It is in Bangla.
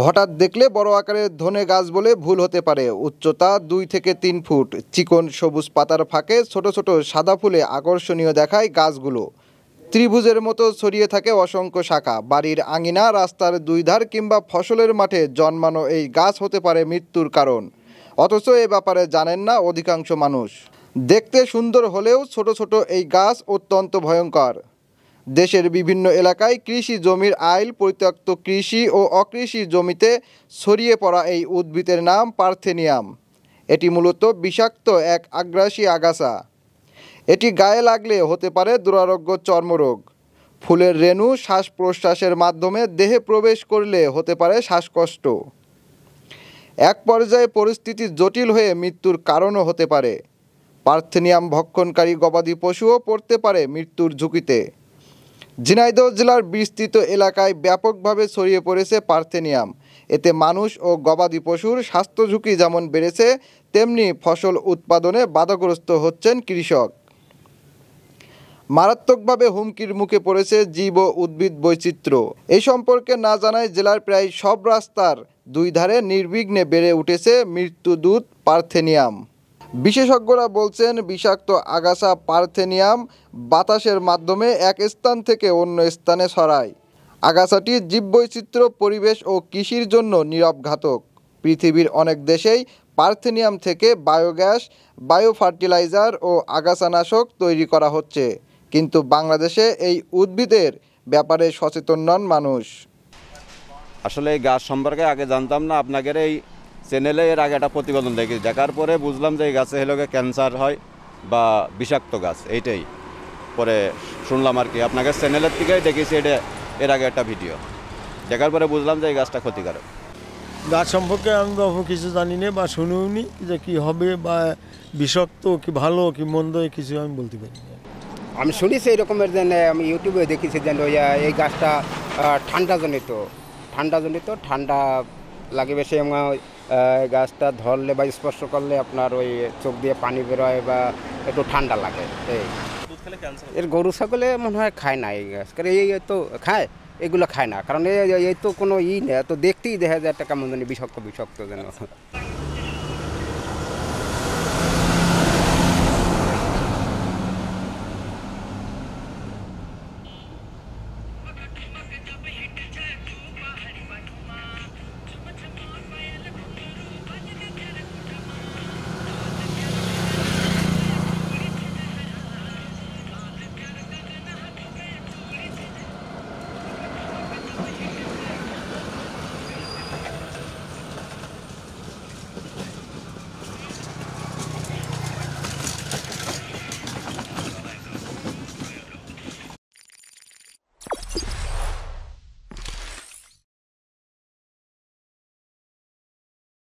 হঠাৎ দেখলে বড় আকারের ধনে গাছ বলে ভুল হতে পারে উচ্চতা দুই থেকে তিন ফুট চিকন সবুজ পাতার ফাঁকে ছোট ছোট সাদা ফুলে আকর্ষণীয় দেখায় গাছগুলো ত্রিভুজের মতো ছড়িয়ে থাকে অসংখ্য শাখা বাড়ির আঙিনা রাস্তার দুই ধার কিংবা ফসলের মাঠে জন্মানো এই গাছ হতে পারে মৃত্যুর কারণ অথচ এ ব্যাপারে জানেন না অধিকাংশ মানুষ দেখতে সুন্দর হলেও ছোট ছোট এই গাছ অত্যন্ত ভয়ঙ্কর দেশের বিভিন্ন এলাকায় কৃষি জমির আইল পরিত্যক্ত কৃষি ও অকৃষি জমিতে ছড়িয়ে পড়া এই উদ্ভিদের নাম পার্থেনিয়াম এটি মূলত বিষাক্ত এক আগ্রাসী আগাছা এটি গায়ে লাগলে হতে পারে দুরারোগ্য চর্মরোগ ফুলের রেণু শ্বাস প্রশ্বাসের মাধ্যমে দেহে প্রবেশ করলে হতে পারে শ্বাসকষ্ট এক পর্যায়ে পরিস্থিতি জটিল হয়ে মৃত্যুর কারণও হতে পারে পার্থেনিয়াম ভক্ষণকারী গবাদি পশুও পড়তে পারে মৃত্যুর ঝুঁকিতে ঝিনাইদহ জেলার বিস্তৃত এলাকায় ব্যাপকভাবে ছড়িয়ে পড়েছে পার্থেনিয়াম এতে মানুষ ও গবাদি পশুর স্বাস্থ্য ঝুঁকি যেমন বেড়েছে তেমনি ফসল উৎপাদনে বাধাগ্রস্ত হচ্ছেন কৃষক মারাত্মকভাবে হুমকির মুখে পড়েছে জীব ও উদ্ভিদ বৈচিত্র্য এ সম্পর্কে না জানায় জেলার প্রায় সব রাস্তার দুই ধারে নির্বিঘ্নে বেড়ে উঠেছে মৃত্যুদূত পার্থেনিয়াম বিশেষজ্ঞরা বলছেন বিষাক্ত আগাছা পার্থেনিয়াম বাতাসের মাধ্যমে এক স্থান থেকে অন্য স্থানে ছড়ায় আগাছাটি জীববৈচিত্র্য পরিবেশ ও কৃষির জন্য নীরব ঘাতক পৃথিবীর অনেক দেশেই পার্থেনিয়াম থেকে বায়োগ্যাস বায়ো ফার্টিলাইজার ও আগাছানাশক তৈরি করা হচ্ছে কিন্তু বাংলাদেশে এই উদ্ভিদের ব্যাপারে সচেতন নন মানুষ আসলে এই গাছ সম্পর্কে আগে জানতাম না আপনাদের এই চ্যানেলে এর আগে একটা প্রতিবেদন দেখি দেখার পরে বুঝলাম যে এই গাছে হেলোকে ক্যান্সার হয় বা বিষাক্ত গাছ এইটাই পরে শুনলাম আর কি আপনাকে চ্যানেলের থেকেই দেখেছি এটা এর আগে একটা ভিডিও দেখার পরে বুঝলাম যে এই গাছটা ক্ষতিকারক গাছ সম্পর্কে আমি বাবু কিছু জানি না বা শুনেও যে কি হবে বা বিষাক্ত কি ভালো কি মন্দ কিছু আমি বলতে পারি আমি শুনেছি এরকমের যে আমি ইউটিউবে দেখেছি যে এই গাছটা ঠান্ডাজনিত ঠান্ডাজনিত ঠান্ডা লাগে বেশি আমার গাছটা ধরলে বা স্পর্শ করলে আপনার ওই চোখ দিয়ে পানি বেরোয় বা একটু ঠান্ডা লাগে এই এর গরু ছাগলে মনে হয় খায় না এই গাছ কারণ এই তো খায় এগুলো খায় না কারণ এই তো কোনো ই নেই তো দেখতেই দেখা যায় একটা কেমন জানি বিষাক্ত বিষাক্ত যেন